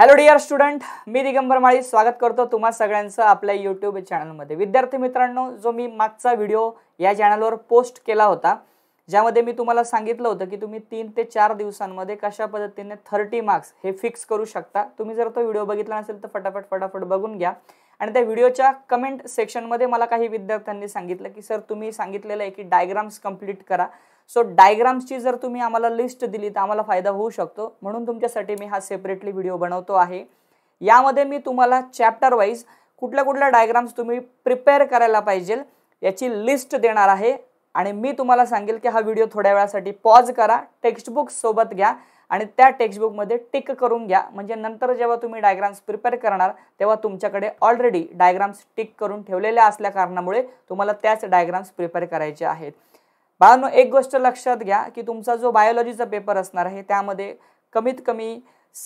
hello dear student मी दिगंबर माळी स्वागत करतो तुम्हा सगळ्यांचं आपल्या यूट्यूब चॅनलमध्ये विद्यार्थी मित्रांनो जो मी मागचा व्हिडिओ या चॅनलवर पोस्ट केला होता ज्यामध्ये मी तुम्हाला सांगितलं होतं की तुम्ही तीन ते चार दिवसांमध्ये कशा पद्धतीने थर्टी मार्क्स हे फिक्स करू शकता तुम्ही जर तो व्हिडिओ बघितला नसेल तर फटाफट फटाफट बघून घ्या आणि त्या व्हिडिओच्या कमेंट सेक्शनमध्ये मला काही विद्यार्थ्यांनी सांगितलं की सर तुम्ही सांगितलेलं आहे की डायग्राम्स कम्प्लीट करा सो डायग्राम्सची जर तुम्ही आम्हाला लिस्ट दिली तर आम्हाला फायदा होऊ शकतो म्हणून तुमच्यासाठी मी हा सेपरेटली व्हिडिओ बनवतो आहे यामध्ये मी तुम्हाला चॅप्टर कुठल्या कुठल्या डायग्राम्स तुम्ही प्रिपेअर करायला पाहिजे याची लिस्ट देणार आहे आणि मी तुम्हाला सांगेल की हा व्हिडिओ थोड्या वेळासाठी पॉज करा टेक्स्टबुक सोबत घ्या आणि त्या टेक्स्टबुकमध्ये टिक करून घ्या म्हणजे नंतर जेव्हा तुम्ही डायग्राम्स प्रिपेअर करणार तेव्हा तुमच्याकडे ऑलरेडी डायग्राम्स टिक करून ठेवलेल्या असल्या कारणामुळे तुम्हाला त्याच डायग्राम्स प्रिपेअर करायचे आहेत बाळांनो एक गोष्ट लक्षात घ्या की तुमचा जो बायोलॉजीचा पेपर असणार आहे त्यामध्ये कमीत कमी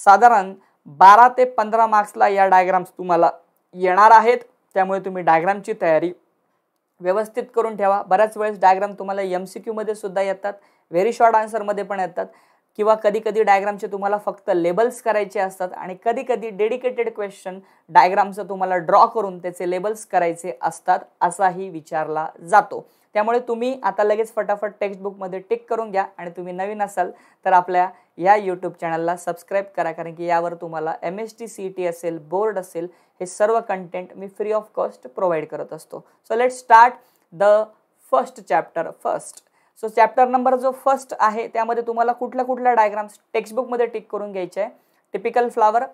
साधारण बारा ते पंधरा मार्क्सला या डायग्राम्स तुम्हाला येणार आहेत त्यामुळे तुम्ही डायग्रामची तयारी व्यवस्थित करून ठेवा बऱ्याच वेळेस डायग्राम तुम्हाला एम सी क्यूमध्ये सुद्धा येतात व्हेरी शॉर्ट आन्सरमध्ये पण येतात किंवा कधीकधी डायग्रामचे तुम्हाला फक्त लेबल्स करायचे असतात आणि कधीकधी डेडिकेटेड क्वेश्चन डायग्रामचं तुम्हाला ड्रॉ करून त्याचे लेबल्स करायचे असतात असाही विचारला जातो त्यामुळे तुम्ही आता लगेच फटाफट टेक्स्टबुकमध्ये टिक करून घ्या आणि तुम्ही नवीन असाल तर आपल्या या यूट्यूब चॅनलला सबस्क्राईब करा कारण की यावर तुम्हाला M S T C T असेल बोर्ड असेल हे सर्व कंटेंट मी फ्री ऑफ कॉस्ट प्रोव्हाइड करत असतो so let start the first chapter first so chapter number जो फर्स्ट आहे त्यामध्ये तुम्हाला कुठल्या कुठल्या डायग्राम्स टेक्स्टबुकमध्ये टिक करून घ्यायचे आहे typical flower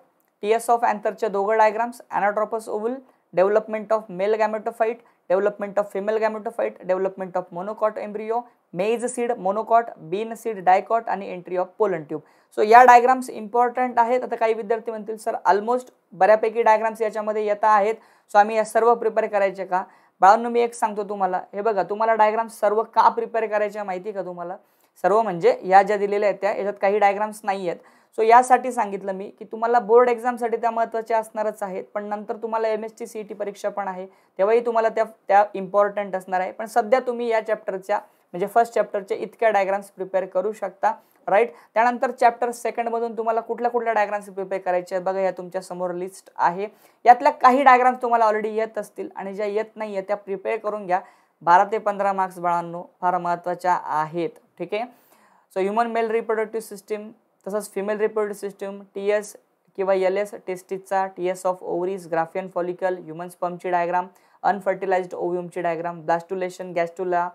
T S of अँथरचे दोघं diagrams anatropous ovule development of male gametophyte development of female gametophyte development of monocot embryo maize seed monocot bean seed dicot आणि entry of pollen tube so या diagrams important आहेत आता काही विद्यार्थी म्हणतील sir almost बऱ्यापैकी डायग्राम्स याच्यामध्ये येता आहेत सो आम्ही या सर्व प्रिपेअर करायचे का बाळांनो मी एक सांगतो तुम्हाला हे बघा तुम्हाला डायग्राम सर्व का प्रिपेअर करायच्या माहिती का तुम्हाला सर्व म्हणजे या ज्या दिलेल्या आहेत त्या याच्यात काही डायग्राम्स नाही आहेत सो यासाठी सांगितलं मी की तुम्हाला बोर्ड एक्झामसाठी त्या महत्त्वाच्या असणारच आहेत पण नंतर तुम्हाला M S T C T परीक्षा पण आहे तेव्हाही तुम्हाला त्या त्या इम्पॉर्टंट असणार आहे पण सध्या तुम्ही या चॅप्टरच्या म्हणजे फर्स्ट चॅप्टरच्या इतक्या डायग्राम्स प्रिपेअर करू शकता राईट त्यानंतर चॅप्टर सेकंडमधून तुम्हाला कुठल्या कुठल्या डायग्राम्स प्रिपेअर करायचे बघा या तुमच्या समोर लिस्ट आहे यातल्या काही डायग्राम्स तुम्हाला ऑलरेडी येत असतील आणि ज्या येत नाही आहेत त्या प्रिपेअर करून घ्या बारा ते पंधरा मार्क्स बाळांनो फार महत्त्वाच्या आहेत ठीक आहे so human male reproductive system तसंच female reproductive system T S किंवा एल एस टेस्टिसचा T S of ovaries Graafian follicle human स्पमची डायग्राम अनफर्टिलाइज्ड ओव्ह्युमची डायग्राम ब्लास्टुलेशन गॅस्टुला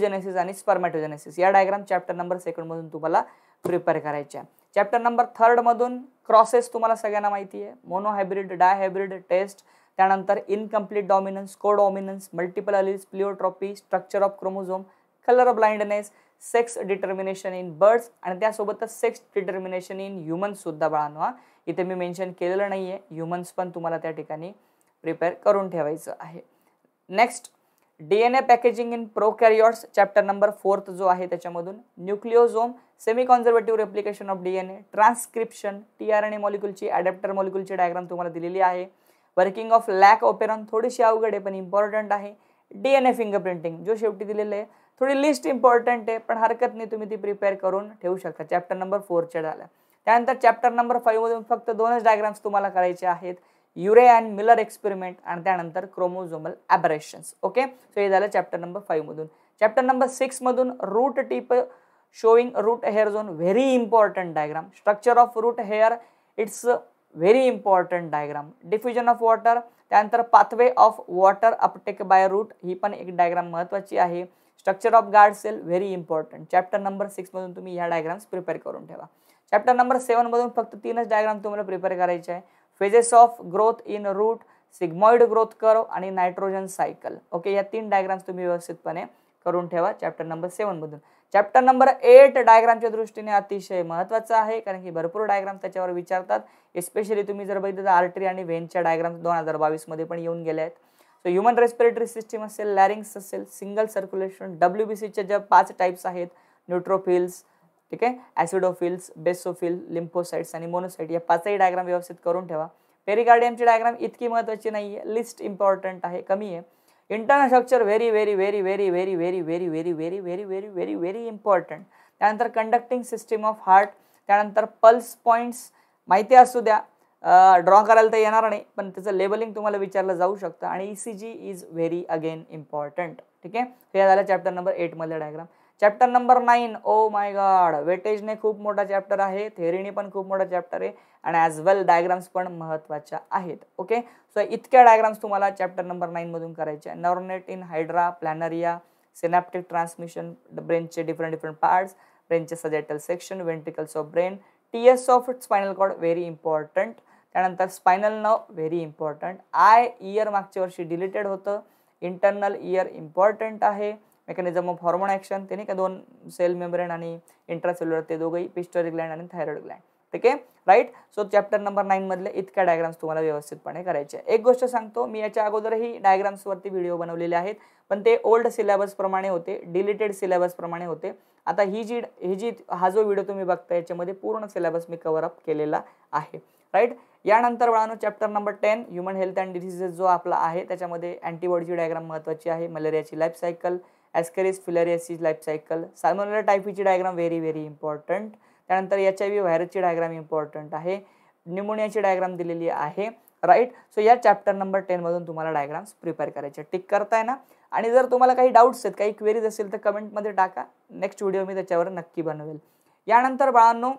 जेनेसिस आणि स्पर्मॅटोजेनेसिस या डायग्राम चॅप्टर नंबर सेकंडमधून तुम्हाला प्रिपेअर करायच्या चॅप्टर नंबर थर्डमधून क्रॉसेस तुम्हाला सगळ्यांना माहिती आहे मोनोहायब्रिड डायहायब्रिड टेस्ट त्यानंतर incomplete dominance co dominance multiple alleles pleiotropy structure of chromosome colour blindness sex determination in birds आणि त्यासोबतच सेक्स डिटर्मिनेशन इन ह्युमन्ससुद्धा बाळांवा इथे मी मेन्शन केलेलं नाही आहे ह्युमन्स पण तुम्हाला त्या ठिकाणी प्रिपेअर करून ठेवायचं आहे next DNA packaging in prokaryotes chapter number fourth जो आहे त्याच्यामधून nucleosome semi conservative replication of DNA transcription T R N A मॉलिक्युलची ॲडॅप्टर मॉलिक्युलची डायग्राम तुम्हाला दिलेली आहे वर्किंग ऑफ लॅक ओपेरॉन थोडीशी अवघड आहे पण इम्पॉर्टंट आहे एन ए फिंगरप्रिंटिंग जो शेवटी दिलेलं आहे थोडी लिस्ट इम्पॉर्टंट आहे पण हरकत नाही तुम्ही ती प्रिपेअर करून ठेवू शकता चॅप्टर नंबर फोरच्या झाल्या त्यानंतर चॅप्टर नंबर फाईव्हमधून फक्त दोनच डायग्राम्स तुम्हाला करायचे आहेत युरे अँड मिलर एक्सपेरिमेंट आणि त्यानंतर क्रोमोझोमल ॲबरेशन्स ओके सो हे झालं चॅप्टर नंबर फाईव्हमधून चॅप्टर नंबर सिक्समधून root tip showing root hair zone very important diagram structure of root hair it's very important diagram diffusion of water त्यानंतर pathway of water uptake by root ही पण एक diagram महत्त्वाची आहे structure of guard cell very important chapter number सिक्समधून तुम्ही ह्या diagrams prepare करून ठेवा चॅप्टर नंबर सेवनमधून फक्त तीनच डायग्राम तुम्हाला प्रिपेअर करायचे आहे phases of growth in root sigmoid growth curve आणि नायट्रोजन सायकल ओके या तीन डायग्राम्स तुम्ही व्यवस्थितपणे करून ठेवा चॅप्टर नंबर सेवनमधून चॅप्टर नंबर एट डायग्रामच्या दृष्टीने अतिशय महत्त्वाचं आहे कारण की भरपूर डायग्राम त्याच्यावर विचारतात एस्पेशली तुम्ही जर बघितलं तर आर्टरी आणि व्हेनच्या डायग्राम दोन हजार बावीसमध्ये पण येऊन गेले आहेत सो ह्युमन रेस्पिरेटरी सिस्टीम असेल लॅरिंग्स असेल सिंगल सर्क्युलेशन डब्ल्यू बी सीच्या ज्या पाच टाईप्स आहेत न्यूट्रोफिल्स ठीक आहे ॲसिडोफिल्स बेसोफिल लिम्फोसाईट्स आणि मोनोसाईट या पाचही डायग्राम व्यवस्थित करून ठेवा पेरिकार्डियमची डायग्राम इतकी महत्त्वाची नाही आहे लिस्ट इम्पॉर्टंट आहे कमी आहे internal structure very very very very very very very very very very very very very important त्यानंतर कंडक्टिंग सिस्टीम ऑफ हार्ट त्यानंतर पल्स पॉईंट्स माहिती असू द्या ड्रॉ करायला तर येणार नाही पण त्याचं लेबलिंग तुम्हाला विचारलं जाऊ शकतं आणि E C G is very again important ठीक आहे हे झालं चॅप्टर नंबर एटमधलं diagram chapter number nine oh my god वेटेजने खूप मोठा चॅप्टर आहे थेरीने पण खूप मोठा चॅप्टर आहे आणि ॲज वेल डायग्राम्स पण महत्त्वाच्या आहेत ओके सो इतक्या डायग्राम्स तुम्हाला चॅप्टर नंबर नाईनमधून करायच्या nerve net in hydra planaria synaptic transmission ब्रेनचे डिफरंट डिफरंट पार्ट्स ब्रेनचे sagittal section ventricles of brain T S of spinal cord very important त्यानंतर spinal nerve very important eye ear मागच्या वर्षी deleted होतं internal ear important आहे mechanism of hormone action ते नाही का दोन सेल मेम्ब्रेन आणि इंट्रासेल्युलर ते दोघंही पिस्टरी ग्लँड आणि थायरॉइड ग्लँड ठीक आहे राईट सो चॅप्टर नंबर नाईनमधले इतक्या डायग्राम्स तुम्हाला व्यवस्थितपणे करायचे एक गोष्ट सांगतो मी याच्या अगोदरही डायग्राम्सवरती व्हिडिओ बनवलेले आहेत पण ते ओल्ड सिलेबसप्रमाणे होते डिलिटेड सिलेबसप्रमाणे होते आता ही जी ही जी हा जो व्हिडिओ तुम्ही बघता याच्यामध्ये पूर्ण सिलेबस मी अप केलेला आहे राईट यानंतर वळानो chapter number ten human health and diseases जो आपला आहे त्याच्यामध्ये अँटीबॉडीची डायग्राम महत्त्वाची आहे मलेरियाची life cycle Ascaris filariasis life cycle Salmonella टायफीची डायग्राम व्हेरी व्हेरी इम्पॉर्टंट त्यानंतर एच आय व्ही व्हायरसची डायग्राम इम्पॉर्टंट आहे न्युमोनियाची डायग्राम दिलेली आहे राईट सो या चॅप्टर नंबर टेनमधून तुम्हाला डायग्राम्स प्रिपेअर करायचे टिक करताय ना आणि जर तुम्हाला काही डाऊट्स आहेत काही क्वेरीज असेल तर कमेंटमध्ये टाका नेक्स्ट व्हिडिओ मी त्याच्यावर नक्की बनवेल यानंतर बाळांनो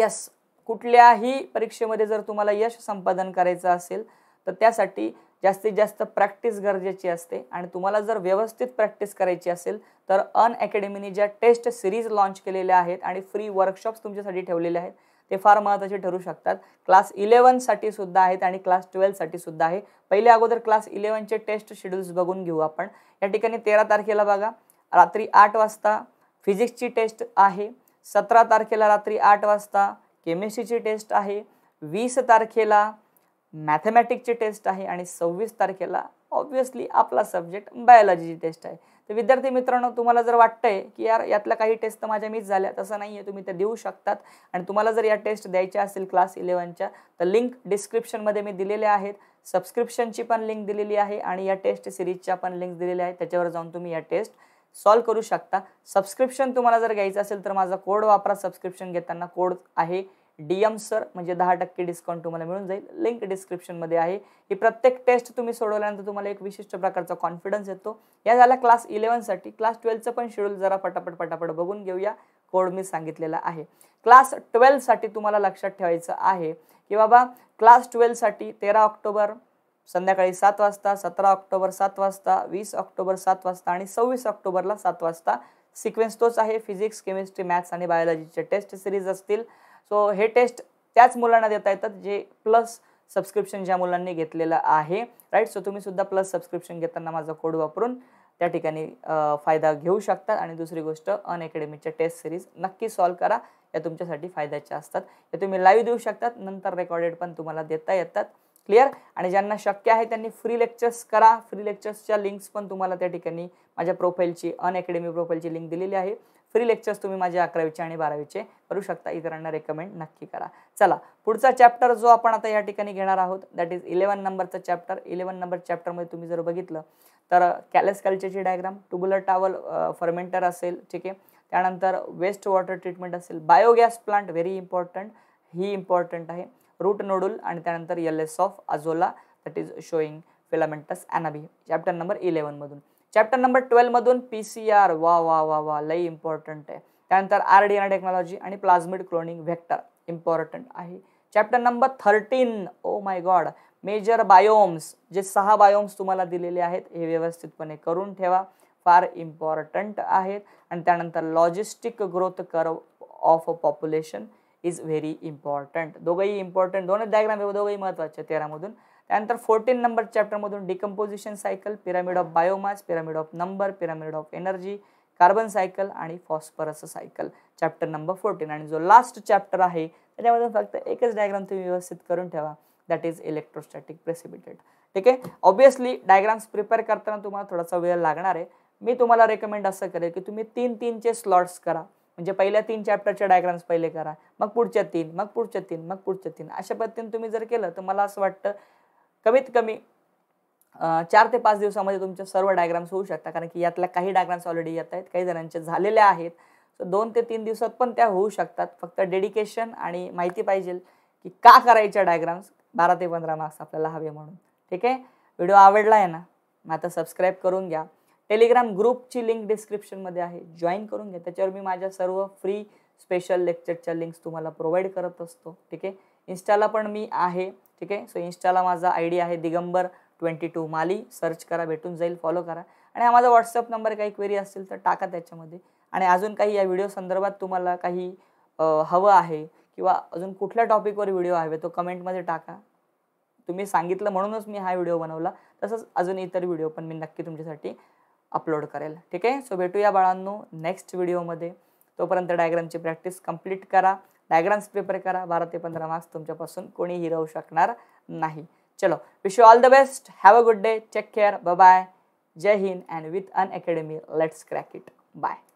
यस कुठल्याही परीक्षेमध्ये जर तुम्हाला यश संपादन करायचं असेल तर त्यासाठी जास्तीत जास्त प्रॅक्टिस गरजेची असते आणि तुम्हाला जर व्यवस्थित प्रॅक्टिस करायची असेल तर अन अकॅडमीने ज्या टेस्ट सिरीज लॉन्च केलेल्या आहेत आणि फ्री वर्कशॉप्स तुमच्यासाठी ठेवलेले आहेत ते फार महत्त्वाचे ठरू शकतात क्लास इलेवनसाठी सुद्धा आहेत आणि क्लास ट्वेल्थसाठी सुद्धा आहे पहिले अगोदर क्लास इलेवनचे टेस्ट शेड्यूल्स बघून घेऊ आपण या ठिकाणी तेरा तारखेला बघा रात्री आठ वाजता फिजिक्सची टेस्ट आहे सतरा तारखेला रात्री आठ वाजता केमिस्ट्रीची टेस्ट आहे वीस तारखेला मॅथमॅटिकची टेस्ट आहे आणि सव्वीस तारखेला ऑब्व्हियसली आपला सब्जेक्ट बायोलॉजीची टेस्ट आहे तर विद्यार्थी मित्रांनो तुम्हाला जर वाटतंय की यार यातल्या काही टेस्ट तर माझ्या मिस झाल्या तसं नाही आहे तुम्ही त्या देऊ शकतात आणि तुम्हाला जर या टेस्ट द्यायच्या असेल क्लास इलेवनच्या तर लिंक डिस्क्रिप्शनमध्ये मी दिलेल्या आहेत सबस्क्रिप्शनची पण लिंक दिलेली आहे आणि या टेस्ट सिरीजच्या पण लिंक दिलेल्या आहेत त्याच्यावर जाऊन तुम्ही या टेस्ट सॉल्व करू शकता सबस्क्रिप्शन तुम्हाला जर घ्यायचं असेल तर माझा कोड वापरा सबस्क्रिप्शन घेताना कोड आहे डी एम सर म्हणजे दहा टक्के डिस्काउंट तुम्हाला मिळून जाईल लिंक डिस्क्रिप्शनमध्ये आहे ही प्रत्येक टेस्ट तुम्ही सोडवल्यानंतर तुम्हाला एक विशिष्ट प्रकारचा कॉन्फिडन्स येतो या झाला क्लास इलेवनसाठी क्लास ट्वेल्थचं पण शेड्यूल जरा पटापट पटापट बघून घेऊया कोड मी सांगितलेला आहे क्लास ट्वेल्थसाठी तुम्हाला लक्षात ठेवायचं आहे की बाबा क्लास ट्वेल्थसाठी तेरा ऑक्टोबर संध्याकाळी सात वाजता सतरा ऑक्टोबर सात वाजता वीस ऑक्टोबर सात वाजता आणि सव्वीस ऑक्टोबरला सात वाजता सिक्वेन्स तोच आहे फिजिक्स केमिस्ट्री मॅथ्स आणि बायोलॉजीचे टेस्ट सिरीज असतील सो हे टेस्ट त्याच मुलांना देता येतात जे प्लस सबस्क्रिप्शन ज्या मुलांनी घेतलेलं आहे राईट सो तुम्ही सुद्धा प्लस सबस्क्रिप्शन घेताना माझा कोड वापरून त्या ठिकाणी फायदा घेऊ शकतात आणि दुसरी गोष्ट अकॅडमीच्या टेस्ट सिरीज नक्की सॉल्व करा या तुमच्यासाठी फायद्याच्या असतात या तुम्ही लाईव्ह देऊ शकतात नंतर रेकॉर्डेड पण तुम्हाला देता येतात क्लिअर आणि ज्यांना शक्य आहे त्यांनी फ्री लेक्चर्स करा फ्री लेक्चर्सच्या लिंक्स पण तुम्हाला त्या ठिकाणी माझ्या प्रोफाईलची अनअकॅडमी प्रोफाईलची लिंक दिलेली आहे फ्री लेक्चर्स तुम्ही माझे अकरावीचे आणि बारावीचे करू शकता इतरांना रेकमेंड नक्की करा चला पुढचा चॅप्टर जो आपण आता या ठिकाणी घेणार आहोत दॅट इज इलेवन नंबरचा चॅप्टर इलेवन नंबर चॅप्टरमध्ये तुम्ही जर बघितलं तर कॅलेस कल्चरची डायग्राम टुबुलर टावल फर्मेंटर असेल ठीक आहे त्यानंतर वेस्ट वॉटर ट्रीटमेंट असेल बायोगॅस प्लांट व्हेरी इम्पॉर्टंट ही इम्पॉर्टंट आहे रूट नोडूल आणि त्यानंतर L S of Azolla that is showing filamentous Anabaena chapter number इलेवनमधून चॅप्टर नंबर ट्वेल्वमधून पी सी आर वा वा वा वा लई इम्पॉर्टंट आहे त्यानंतर आर डी एन टेक्नॉलॉजी आणि प्लाझमिड क्लोनिंग व्हेक्टर इम्पॉर्टंट आहे chapter number thirteen oh my god major biomes जे सहा बायोम्स तुम्हाला दिलेले आहेत हे व्यवस्थितपणे करून ठेवा फार इम्पॉर्टंट आहेत आणि त्यानंतर logistic growth curve of a population is very important दोघंही इम्पॉर्टंट दोनच डायग्राम दोघंही महत्त्वाचे तेरामधून त्यानंतर फोर्टीन नंबर चॅप्टरमधून decomposition cycle pyramid of biomass pyramid of number pyramid of energy carbon cycle आणि phosphorus cycle chapter number fourteen आणि जो लास्ट चॅप्टर आहे त्याच्यामध्ये फक्त एकच डायग्राम तुम्ही व्यवस्थित करून ठेवा दॅट इज इलेक्ट्रोस्टॅटिक प्रेसिबिटेड ठीक आहे ऑब्वियसली डायग्राम्स प्रिपेअर करताना तुम्हाला थोडासा वेळ लागणार आहे मी तुम्हाला रेकमेंड असं करेल की तुम्ही तीन तीनचे स्लॉट्स करा म्हणजे पहिल्या तीन चॅप्टरचे डायग्राम्स पहिले करा मग पुढच्या तीन मग पुढच्या तीन मग पुढच्या तीन अशा पद्धतीने तुम्ही जर केलं तर मला असं वाटतं कमीत कमी चार ते पाच दिवसामध्ये तुमच्या सर्व डायग्राम्स होऊ शकतात कारण की यातल्या काही डायग्राम्स ऑलरेडी येत आहेत काही जणांच्या झालेल्या आहेत सो दोन ते तीन दिवसात पण त्या होऊ शकतात फक्त डेडिकेशन आणि माहिती पाहिजे की का करायच्या डायग्राम्स बारा ते पंधरा मार्क्स आपल्याला हवे म्हणून ठीक आहे व्हिडिओ आवडला आहे ना मग आता सबस्क्राईब करून घ्या टेलिग्राम ग्रुपची लिंक डिस्क्रिप्शनमध्ये आहे जॉईन करून घ्या त्याच्यावर मी माझ्या सर्व फ्री स्पेशल लेक्चरच्या लिंक्स तुम्हाला प्रोव्हाइड करत असतो ठीक आहे इन्स्टाला पण मी आहे ठीक आहे सो इन्स्टाला माझा आय डी आहे Digambar twenty two Mali search करा भेटून जाईल फॉलो करा आणि हा माझा व्हॉट्सअप नंबर काही क्वेरी असतील तर टाका त्याच्यामध्ये आणि अजून काही या व्हिडिओ संदर्भात तुम्हाला काही हवं आहे किंवा अजून कुठल्या टॉपिकवर व्हिडिओ हवे तो कमेंटमध्ये टाका तुम्ही सांगितलं म्हणूनच मी हा व्हिडिओ बनवला तसंच अजून इतर व्हिडिओ पण मी नक्की तुमच्यासाठी अपलोड करेल ठीक आहे सो भेटूया बाळांनो नेक्स्ट व्हिडिओमध्ये तोपर्यंत डायग्रामची प्रॅक्टिस कंप्लीट करा डायग्राम्स प्रिपेअर करा बारा ते पंधरा मार्क्स तुमच्यापासून कोणीही राहू शकणार नाही चलो wish you all the best have a good day take care bye जय Hind and with Unacademy let's crack it bye